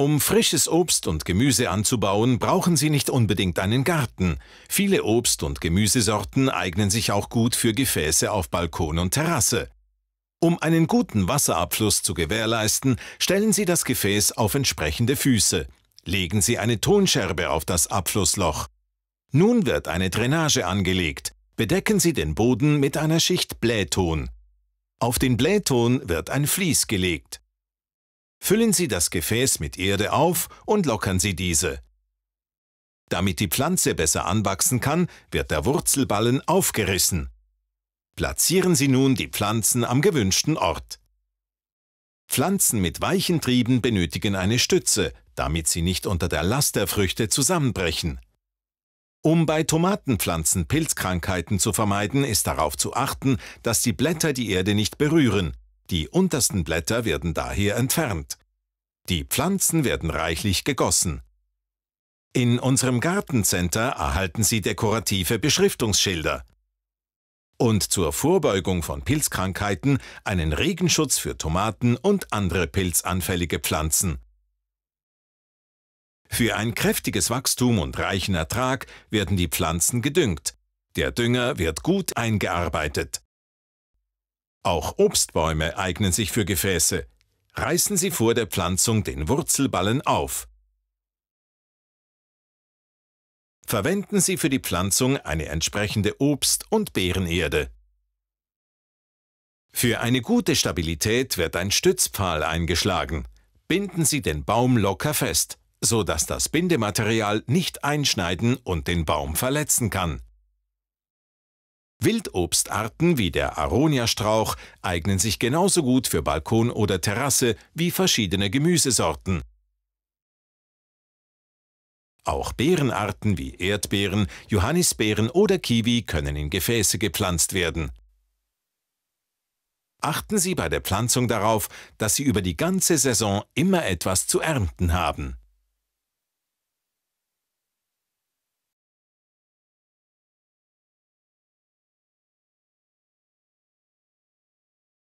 Um frisches Obst und Gemüse anzubauen, brauchen Sie nicht unbedingt einen Garten. Viele Obst- und Gemüsesorten eignen sich auch gut für Gefäße auf Balkon und Terrasse. Um einen guten Wasserabfluss zu gewährleisten, stellen Sie das Gefäß auf entsprechende Füße. Legen Sie eine Tonscherbe auf das Abflussloch. Nun wird eine Drainage angelegt. Bedecken Sie den Boden mit einer Schicht Blähton. Auf den Blähton wird ein Vlies gelegt. Füllen Sie das Gefäß mit Erde auf und lockern Sie diese. Damit die Pflanze besser anwachsen kann, wird der Wurzelballen aufgerissen. Platzieren Sie nun die Pflanzen am gewünschten Ort. Pflanzen mit weichen Trieben benötigen eine Stütze, damit sie nicht unter der Last der Früchte zusammenbrechen. Um bei Tomatenpflanzen Pilzkrankheiten zu vermeiden, ist darauf zu achten, dass die Blätter die Erde nicht berühren. Die untersten Blätter werden daher entfernt. Die Pflanzen werden reichlich gegossen. In unserem Gartencenter erhalten Sie dekorative Beschriftungsschilder. Und zur Vorbeugung von Pilzkrankheiten einen Regenschutz für Tomaten und andere pilzanfällige Pflanzen. Für ein kräftiges Wachstum und reichen Ertrag werden die Pflanzen gedüngt. Der Dünger wird gut eingearbeitet. Auch Obstbäume eignen sich für Gefäße. Reißen Sie vor der Pflanzung den Wurzelballen auf. Verwenden Sie für die Pflanzung eine entsprechende Obst- und Beerenerde. Für eine gute Stabilität wird ein Stützpfahl eingeschlagen. Binden Sie den Baum locker fest, sodass das Bindematerial nicht einschneiden und den Baum verletzen kann. Wildobstarten wie der Aronia-Strauch eignen sich genauso gut für Balkon oder Terrasse wie verschiedene Gemüsesorten. Auch Beerenarten wie Erdbeeren, Johannisbeeren oder Kiwi können in Gefäße gepflanzt werden. Achten Sie bei der Pflanzung darauf, dass Sie über die ganze Saison immer etwas zu ernten haben.